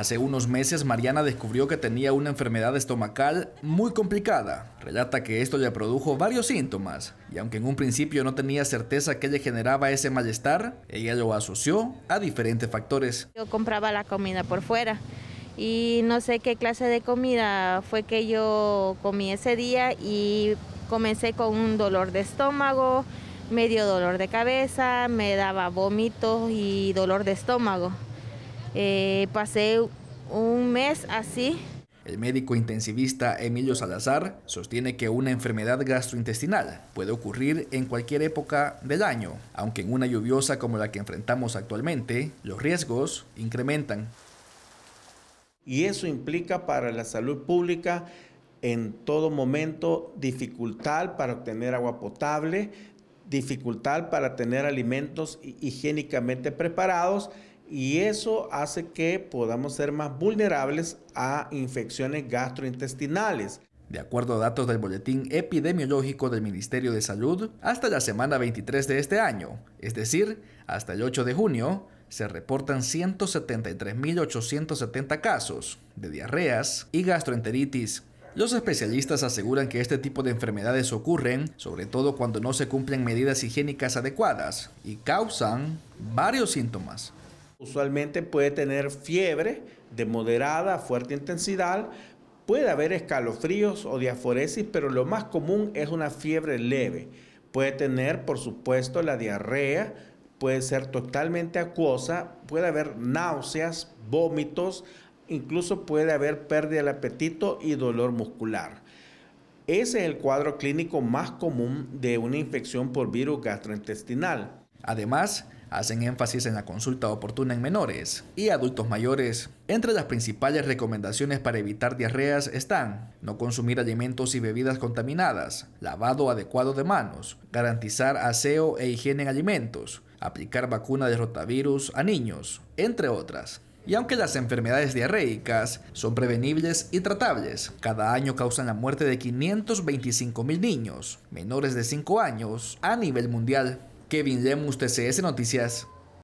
Hace unos meses Mariana descubrió que tenía una enfermedad estomacal muy complicada. Relata que esto le produjo varios síntomas y aunque en un principio no tenía certeza que ella generaba ese malestar, ella lo asoció a diferentes factores. Yo compraba la comida por fuera y no sé qué clase de comida fue que yo comí ese día y comencé con un dolor de estómago, medio dolor de cabeza, me daba vómitos y dolor de estómago. Eh, pasé un mes así. El médico intensivista Emilio Salazar sostiene que una enfermedad gastrointestinal puede ocurrir en cualquier época del año, aunque en una lluviosa como la que enfrentamos actualmente, los riesgos incrementan. Y eso implica para la salud pública en todo momento dificultad para obtener agua potable, dificultad para tener alimentos higiénicamente preparados y eso hace que podamos ser más vulnerables a infecciones gastrointestinales. De acuerdo a datos del Boletín Epidemiológico del Ministerio de Salud, hasta la semana 23 de este año, es decir, hasta el 8 de junio, se reportan 173.870 casos de diarreas y gastroenteritis. Los especialistas aseguran que este tipo de enfermedades ocurren, sobre todo cuando no se cumplen medidas higiénicas adecuadas, y causan varios síntomas, Usualmente puede tener fiebre de moderada a fuerte intensidad, puede haber escalofríos o diaforesis, pero lo más común es una fiebre leve. Puede tener, por supuesto, la diarrea, puede ser totalmente acuosa, puede haber náuseas, vómitos, incluso puede haber pérdida del apetito y dolor muscular. Ese es el cuadro clínico más común de una infección por virus gastrointestinal. Además, hacen énfasis en la consulta oportuna en menores y adultos mayores. Entre las principales recomendaciones para evitar diarreas están no consumir alimentos y bebidas contaminadas, lavado adecuado de manos, garantizar aseo e higiene en alimentos, aplicar vacuna de rotavirus a niños, entre otras. Y aunque las enfermedades diarreicas son prevenibles y tratables, cada año causan la muerte de 525 mil niños menores de 5 años a nivel mundial. Kevin Lemus, TCS Noticias.